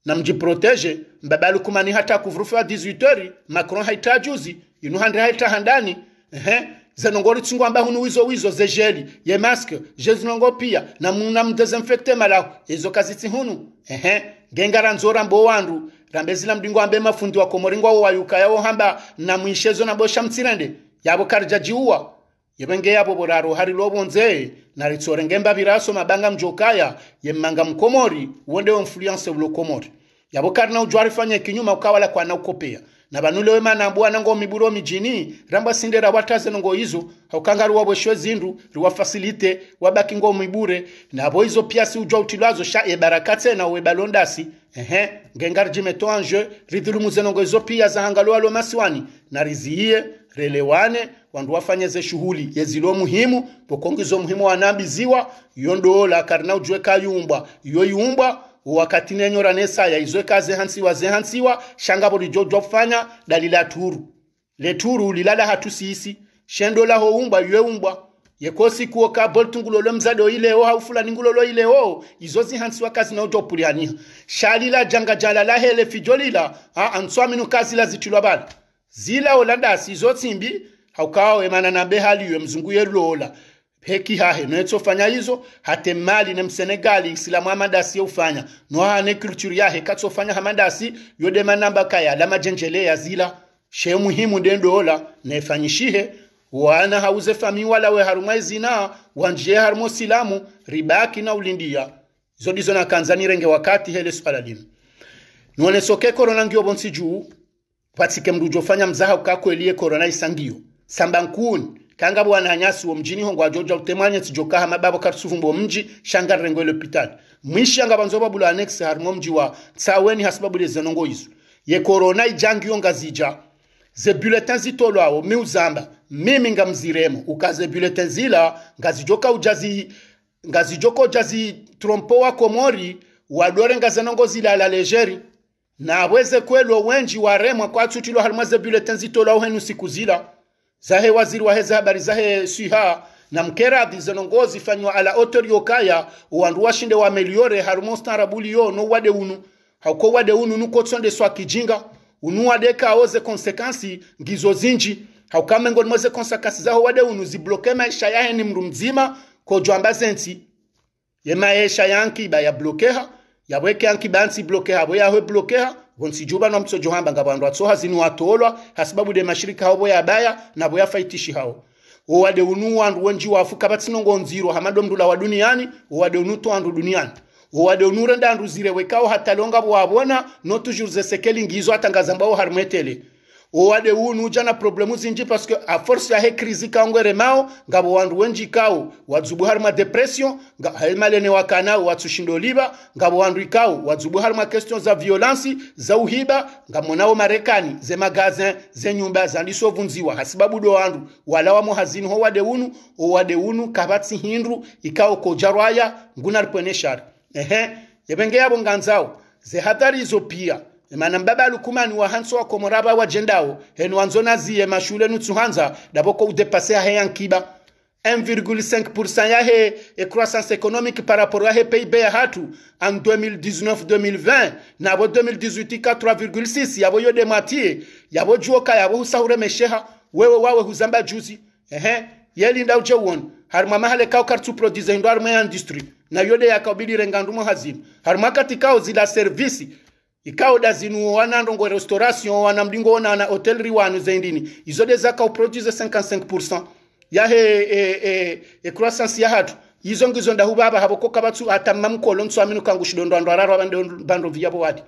na mji proteje mbabali kumani hata wa 18h macron haita juzi inu handi haita handani ehe zenongori tsingwamba hunu wizo wizo ze jeli ye maske zinongo pia na muna mdezinfekte malaho izo kazi tsihunu ehe ngengara nzora mbo wandu rambezila mdingo ambe mafundi wa komoringwa wa yuka yawo hamba na mwishezo na bosha mtsirende yabo karja jiuwa yebe ngeyapo bora hari lobonze nalitsore ngemba biraso mabanga mjokaya yemmanga mkomori wondewo influence ulo komori yabo karina ujwari fanya kinyuma ukawala kwa na ukopea na banule wema na ngo miburo mijini ramba sindera wataze ngo hizo haukangari wabo shwe zindu riwa facilite wabaki ngo mibure na bo hizo pia si ujwa utilazo sha e barakate na we balondasi ehe ngengari jimeto anje ridhulumu zenongo hizo pia za hangalo alo maswani na riziye relewane wandu wafanyeze shughuli yezilo muhimu pokongizo muhimu wa wanambiziwa ziwa yondola karna ujwe kayumbwa iyo yumbwa wakati nenyora ya izwe kaze hansiwa ze hansiwa shangabo lijo jofanya dalila turu le leturu lilala hatusisi shendola ho umba iwe umba yekosi kuoka lo mzado ile o haufula ningulo lo ile o izo zi zihansiwa kazi na naojo pulihaniha shalila janga jala la hele fijolila ha answa minu kazi la zitulwa bali zila olandasi izo tsimbi haukawa emana nabe haliyo mzunguye lola heki hahe fanya hizo hate mali na msenegali isilamu amadasi yeufanya nohane culture yahe katsofanya hamadasi yodema manamba kaya ya zila she muhimu dendola nefanyishihe wana hauze fami wala we harumwa zina wanje harumo silamu ribaki na ulindia zodi zona kanzani renge wakati hele swala lino nuone soke korona ngio bonsi juu patsike mrujofanya mzaha ukako elie korona isangio sambankun kanga bwana anyasi wo mjini hongo ajoja utemanya tijoka hama babo mbo mji shanga rengo ile hospital mwishi anga banzo bulu annex harmo mji wa tsaweni hasibabu ile zenongo izo ye corona ijangi yonga zija ze bulletin zitolo awo mi uzamba mimi nga mziremo ukaze bulletin zila ngazi joka ujazi ngazi joko ujazi trompo wa komori wadore zila la legeri na aweze kwelo wenji wa kwa kwatsutilo harmo ze bulletin zitolo awo henu siku zila zahe waziri waheze habari zahe siha na mkeradhi zenongozi fanywa ala otori okaya wa shinde wa meliore harumosta harumo yo no wade unu hauko wade unu nuko tsonde swa kijinga Unu unuwade kaoze konsekansi ngizo zinji Hauka haukamengo nimweze konsekansi zaho wade unu zibloke maisha yahe ni mru mzima kojwamba zensi yemaesha yankiba yablokeha yanki ba yansi blokeha abo yahwe blokeha honsijuba no mtso johamba ngabandu atsoha zini watolwa hasibabu de mashirika habo ya baya boya yafaitishi hao uwade unu wandu wenji wafuka batsinongonziro hamado mdula wa duniani uwade unu to andu duniani uwade unu renda andu wekao hatalonga bwabona no toujours zesekelingizo atangazambao harmetele owade wunu uja na problemu zinji paske a force ya he krizi kangwere mao bo wandu wenji kao wadzubu depresyon nga harima depression haimalene liba nga bo wandu ikao wadzubu harima question za violansi za uhiba nga ngamonao marekani ze magazin ze nyumba za ndiso vunziwa hasibabu do wandu wala wa muhazini ho wade wunu wade wunu kabati hindru ikao kojarwaya shari ehe yebenge ya bonganzao ze hatari izopia pia mana mbaba lukumani wa hanso wa komoraba wa jendao henu anzona ziye mashule nutsuhanza daboko udepase ahe nkiba. 1,5% ya he e croissance économique paraporo ya he PIB ya hatu an 2019-2020 na abo 2018 ka 3,6 yabo yode matie moitié yabo juoka yabo husahure mesheha wewe wawe huzamba juzi ehe yeli nda uje uon harima mahale kao kartu produce ndo harima ya industry na yode ya kabili rengandumo hazima harima katikao zila servisi ikauda zinu wanandongo restauration wana mdingo ona na hotellerie wanu zaindini izode zaka uproduce 55% ya he e, e, e croissance ya hatu izo ngizo ndahubaba habokoka batsu atamamkolo ntswaminu kangu shidondo ndo ararwa bando bando vyabo wadi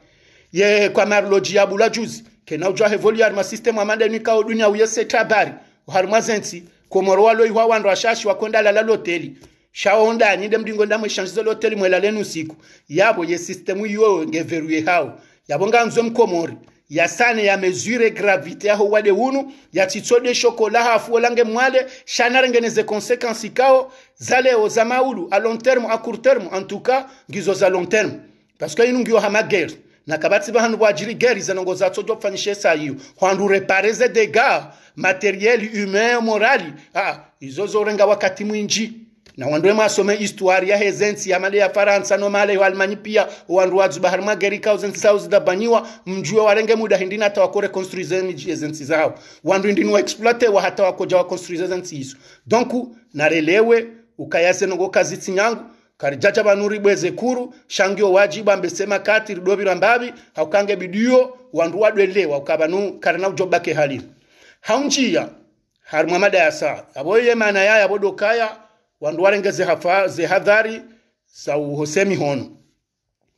ye kwa marloji ya bula juzi kena ujwa hevoli ya system amanda ni kao dunia uyese tabari harumazenti komoro waloi wa wandu ashashi wakonda lala loteli shawo ndani ndemlingo ndamwe shanjizo loteli mwela lenu siku yabo ye system yo ngeveruye hao yabo nganzwe mkomori ya sane ya mesure gravité aho wade unu ya yatsitsode shokola hafu olange mwale shanarengeneze konsekansi kao zaleo za maulu a long term a court term en tout cas ngizo za long term parce que inu ngio hama guerre na kabati ba hanu wajiri kabatsi za nongo za zanongo zatso sa sayiyo hwandu repare ze dégâts matériel humain morali ah izo renga wakati mwinji na wandu wemwe asome histoire ya hezensi ya mali ya faransa no male almanyi pia wandu wazu bahari magerika uzensi dabanyiwa mjue warenge muda hindini hata wakore construizeni hezensi zao wandu hindini waexploite wa hata wakoja wakonstruize hezensi hizo donc narelewe ukayase nogo kazitsi nyangu karijaja banuri bweze kuru shangio wajiba mbesema kati ridovira mbavi haukange bidio wandu wadwelewa ukabanu karina ujobake halini haunjia harimwa madayasa abo yemana yaya abo dokaya wandu warenga zehadhari za uhosemi hono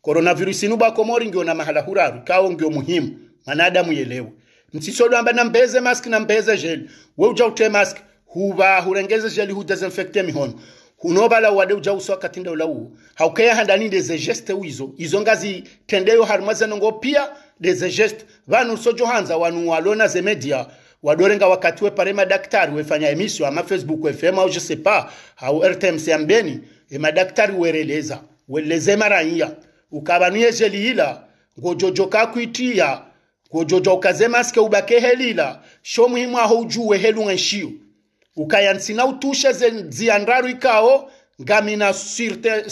coronavirus nuba komori ngio na mahala huraru kao ngio muhimu manadamu yelewe amba na mbeze mask na mbeze gel we uja ute mask huba hurengeze gel hu desinfecte mihono hunobala wade uja uso wakati akatinda ulau haukeya handani deze geste wizo izo ngazi tendeyo harumaze nongo pia deze geste vanu sojo hanza wanu walona ze media wadorenga wakati we parema daktari wefanya emission ama facebook wefema au je sais pas au rtmc ambeni e madaktari wereleza weleze maraiya ukabanuye jelihila ngojojo kakuitia ngojojo ukazemaske ubake helila sho muhimu aho ujuwe helu nshiyo ukayansina utushe ziandaru ikao na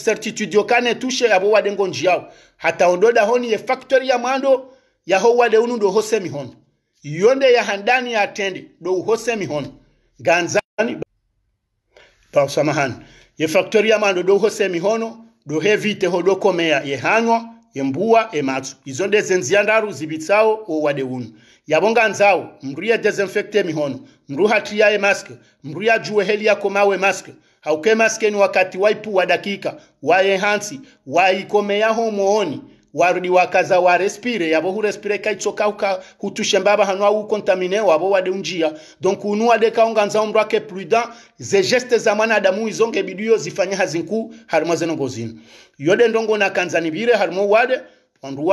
certitude yokane tushe abo wade ngonji yao hata ondoda honi ye factory ya mwando yaho wade unu ndo hosemi hondo yonde yahandani atende do hossemi hon ganzani pa samahan ye factory mando do hossemi hono do hevite ho do ye hang'o ye mbua e matso izo nde zibitsao o wade uno yabonga nzao mruya desinfecte mihono mndu hatiya e maske mndu juwe heli ya komawe mask hauke mask ni wakati waipu wa dakika ye hansi ho muoni warudi wakaza wa respire yabo hu respire kai choka huka hutushe mbaba hanwa u kontamine wabo wade unjia donc unu wade kaonga nza umro ke prudent ze geste za mana adamu izonge biduyo zifanya hazinku harimo zenongozino yode ndongo na bire harimo wade ondu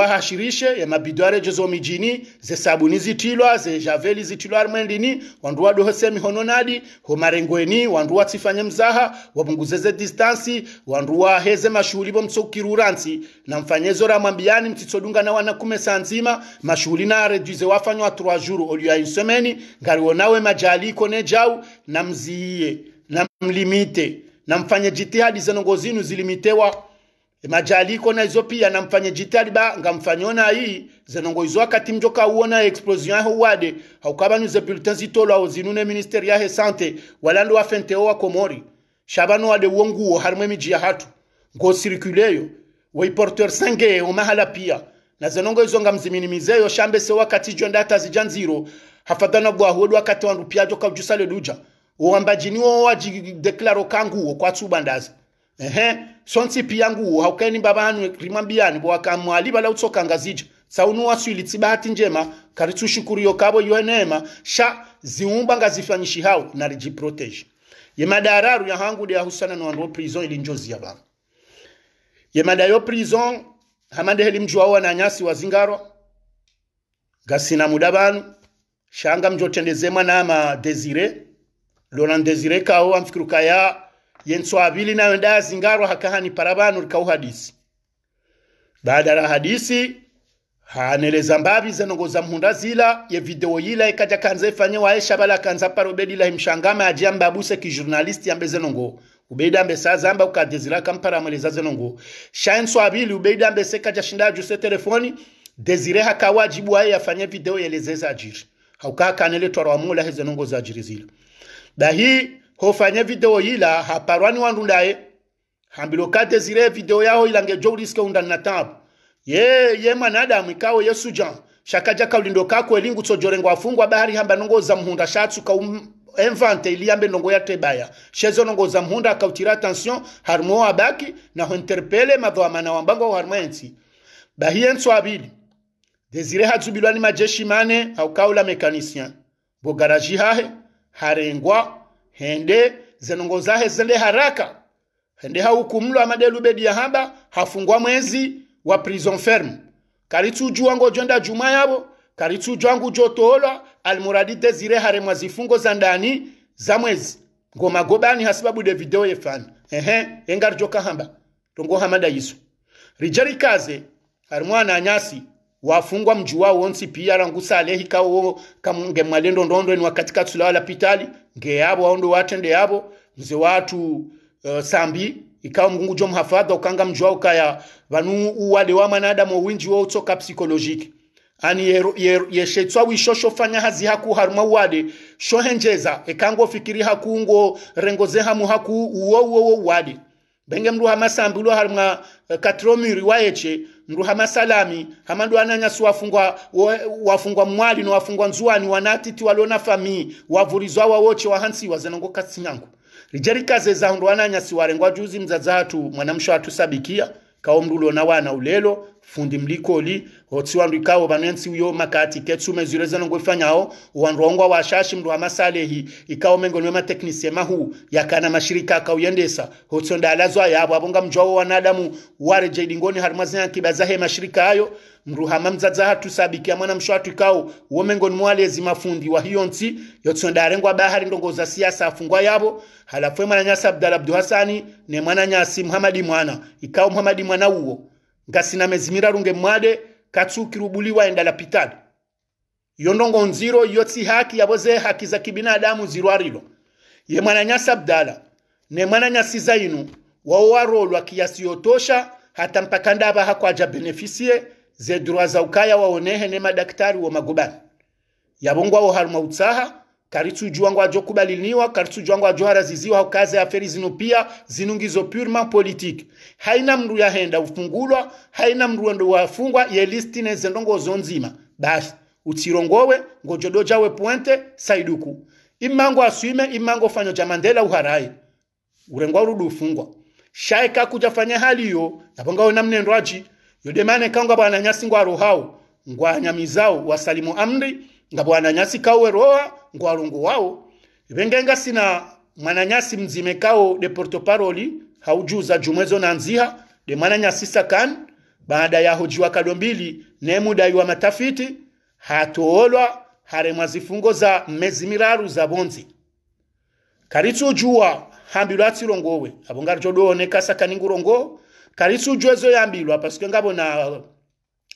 ya mabidware jezo mijini ze sabuni zitilwa ze javeli zitilwa armwendini wandu dohose mihononadi homarengweni wandu watsifanye mzaha wabunguzeze distansi wandu waheze mashughuli bomtsokiruransi na mfanyezo ra mwambiani mtitsodunga na wanakumesa sanzima mashughuli na reduze wafanywa 3 jours au lieu ya une semaine ngariwonawe majaliko nejau na mziiye na mlimite na mfanye jitihadi zenongozinu zinu zilimitewa majaliko nazo pia na jitali ba nga namfanye jitaliba hii zenongo zenongoizo wakati mjoka uona explosion yaho wade haukabanyuze bulletin zitolo awo zinune ministeri ya hesante walando wafenteo wa komori shabano wade uonguwo harumwe miji ya hatu ngo sirikuleyo weiporteur o mahala pia na zenongo nga mzimini mizeyo shambe se wakati jo ndata zijanziro hafadhana bwahuodu wakati wandu pia joka ujusale duja uwambajiniwo wajideklaro kwa tsubandazi ehe so ntsipi yangu haukeni babanu rimwambiani bo akamwali bala utsoka ngazija saunu waswili tsibahati njema kari tsushukuriyo kabo yoenema sha ziumba ngazifanyishi hao de yemadararu yahangude yahusana noandro prison ili njozi ya bantu yemadayo prison hamandeheli mjwa wa nanyasi wazingarwa gasina muda banu shanga mjotendezemwa ama desire loran desire kawo amfikiruka kaya yenso abili na nayo zingaro hakahani parabanu parabanur hadisi. baada la hadisi haneleza mbavi zenongoza mhunda zila ye video yila ikaja kanza ifanye waesha bala kanza para la himshangama ajia mbabuse ki kijurnalisti ambe nongo. ubeida ambe saa zamba ukadezila kampara mweleza zenongo shainswabili ubeida ambe seka jashinda ajuse telefoni dezire haka hakawajibu aye afanye video yelezeza ajiri haukaa kanele twarwa mula nongo za ajiri zila dahi hofanye video yila haparwani wanrundaye hambilo kate kadesire video yao ilange jo uliske undana tabu ye ye mwanadamu ikawe yesu jan shakaja kaulindo kako elingu tsojorengo afungwa bahari hamba nongoza mhunda shatsuka um, ambe nongo ya tebaya shezo nongo za mhunda akautira attention harimo abaki madho wa mana wambango wa harmo harimo ensi bahiyenso abili dezire hadzubilwa ni majeshi mane haukaula kaula bogaraji hahe harengwa hende zenongo zahe zende haraka hende haukumlo amadelu bedi ya hamba hafungwa mwezi wa prison ferm karituju wango jonda juma yabo karituju wangu jotola almuradi desire haremwa zifungo za ndani za mwezi ngoma gobani hasibabu de video yefana ehe engar joka hamba tongo hamada yisu rijari kaze harimwana nyasi wafungwa mjuwa wonsi pia rangusa alehi kawo kamunge ndondo ni wakati katula wala pitali nge yabo aundi watende yabo mze watu uh, sambi ikawa mungu jo mhafadha ukanga mjua ukaya vanu uwale wa manadamu owinji wo utsoka psikolojiki ani yeshetswa wishosho fanya hazi haku haruma wade shohenjeza ekango fikiri haku ngo rengoze hamu haku uwo uwo wade benge mndu hamasambi ulo haruma eh, katromiri wayeche ndu hamasalami hamandu ananyasu wafungwa wafungwa mwali na wafungwa nzuani wanatiti walona fami wavulizwa wawoche wahansi wazanango kasinyangu rijerikaze zahundu ananyasi warengwa juzi mzazatu mwanamsho atusabikia kaomrulo na wana ulelo fundi mlikoli hotsi wandu ikawo vanensi uyo makati ketsume zire zanongwefanyawo wandu waongwa washashi mndu wamasalehi ikawo mengoni wematechnisie mahu yakana mashirika akauyendesa hotsi ndalazwa yabo abonga mjwawo wanadamu warejeidingoni harimwazinyankiba zahe mashirika ayo mruhama mdzadza hathu sabikia mwana msho athu ikawo womengoni mwalezi mafundi wa hiyo hiyonsi yotsondarengwa bahari ndongoza siasa afungwa yavo halafue nyasa abdala abdu hasani ne mwana nyasi muhamadi mwana ikawo muhamadi mwana uwo na mezimira runge mwade katsukira ubuliwa enda lapitali iyo ndongonziro nziro tsi haki yavo ze haki za kibinadamu arilo ye mwana nyasa abdala ne mwana nyasi zainu wawo warolwa kiasi yotosha hata mpaka ndava hakwaja benefisie ze droit za ukaya waonehe ne madaktari wa magubani yabongwa wo haruma utsaha karitsu juango ajo kubaliniwa karitsu juango ajo haraziziwa haukaze aferi zino pia zinungizo purement politique haina mru ya henda ufungulwa haina mru ndo wafungwa ye listi ne zendongo zonzima basi utsirongowe ngojodoja we puente saiduku imango asuime imango fanyo ja mandela uharai urengwa urudu ufungwa shaika kujafanya hali yo yabonga namne ndwaji yodemane kanga bwana nyasi ngwaruhau ngwanyamizau wasalimu amri nga bwana nyasi kawe roa ngwarungu wao vengenga sina mwana nyasi mzime kao de porto portoparoli haujuza jumwezo na nziha de mwana nyasi sakan baada ya hojiwa kadombili wa matafiti hatoolwa hare zifungo za mmezi miraru za bonzi karitu karitsujuwa hambilwa tsirongowe abongarjo dooneka rongowe kari sujuezo yambilwa parce que ngabona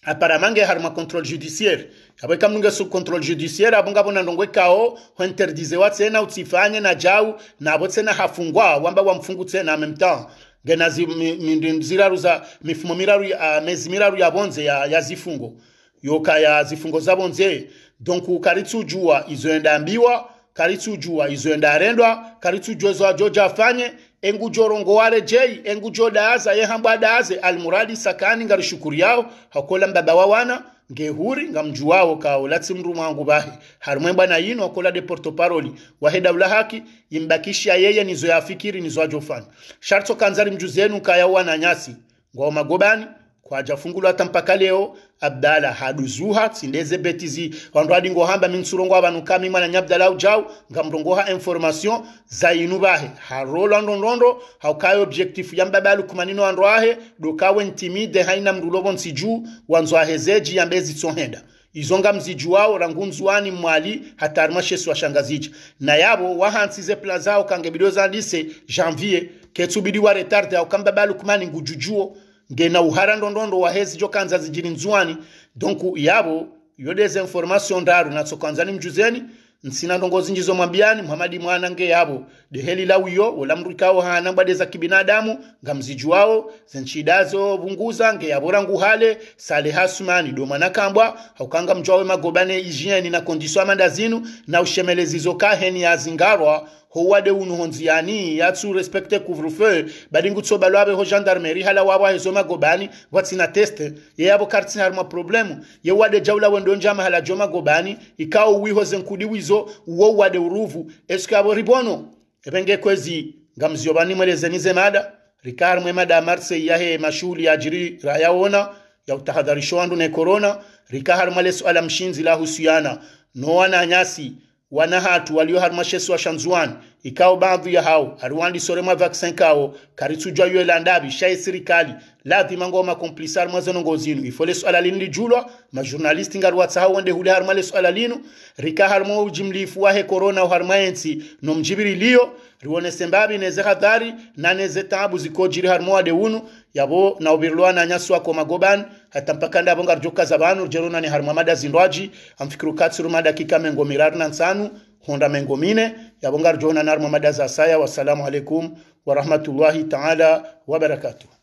apparemment harimo contrôle judiciaire kabwe kamunga sub contrôle judiciaire abo ngabona ndongwe kao ho interdise watsena utsifanye na jau na nabo tsena hafungwa wamba wamfungutse na même temps gena ziraru za mifumo miraru ya mezi miraru ya bonze ya, ya zifungo yoka ya zifungo za bonze donc karitsujua izoenda ambiwa karitsujua izoenda arendwa karitsujua zo joja afanye wale jei engujo daaza yehambwa almuradi sakani ngarishukuri yao hakola mbaba wa wana ngehuri ngamju wao kao latsi mndu bahe harumwe bwana yino akola de porto paroli wahe daula haki yimbakisha yeye nizo yafikiri nizo ajofana sharto kanzari mjuzenu zenu kaya wana nyasi ngwa magobani kwa ajafungulwa hata mpaka leo abdala haduzuha tsindeze betizi wandu adi ngohamba minsurongo abanu kami mwana nyabdala ujawu ngamrongoha information za inu bahe harola ndondondo haukaye objectif yambaba lukumanino andu ahe dokawe ntimide haina mrulobo nsiju wanzo ahezeji ya mbezi tsohenda izonga mziju wao rangunzuani mwali hatarmashesu washangazija na yabo wahansize pla zao kangebidoza lise janvier ketsubidi waretarde aukambaba lukumani ngujujuo ngena uhara ndondondo wahezi jo kanza zigira nzwani donc yabo yo desinformation ndaru natso kanza nimjuzeni nsina ndongozi zinjizo mwambiani muhamadi mwana nge yabo deheli la uyo wala mrikawo hana ngwade za kibinadamu wao zenchidazo bunguza nge yabo rangu hale sale hasumani domana kambwa haukanga mjwawe magobane ijieni na kondiso amanda zinu na ushemelezizo ya zingarwa howade unu honziyani yatsu respecte couvre-feu badi ngutso balwabe ho gendarmerie hala wawa hezoma gobani watsina teste yeyabo kartsina harimo problemu wade jawla wendo njama hala joma gobani ikawo wiho zenkudi wizo uwo wade uruvu eske abo ribono epenge kwezi mwele zenize mada rikar mwe mada marse yahe mashuli ya jiri raya yajiri ya utahadharisho andu ne corona rikar mwele suala mshinzi la lahusiana noana nyasi wanahatu walio harumashesi wa shanzuan ikao baadhi ya hao ariwandisore vaccin kawo karitsujwa yo elandabi shai sirikali lazima ngo makomplisa mwa zenongozi inu ifole swala linu lijulwa majournalisti ngari watsaha wonde hule harimwa le swala linu rika harimwa ujimlifu wahe korona harimwa ensi mjibiri liyo riwone sembabi neze hadhari na neze tabu zikojiri harimwa wade unu yabo na na nyasu wako magoban hata mpaka nda bonga rjuka zabanu rjeruna ni harmamada zindwaji amfikiru katsiru mada mengo ngomirar nsanu honda mengo yabonga rjona narmo mada za saya wassalamu alaikum warahmatullahi taala wabarakatuh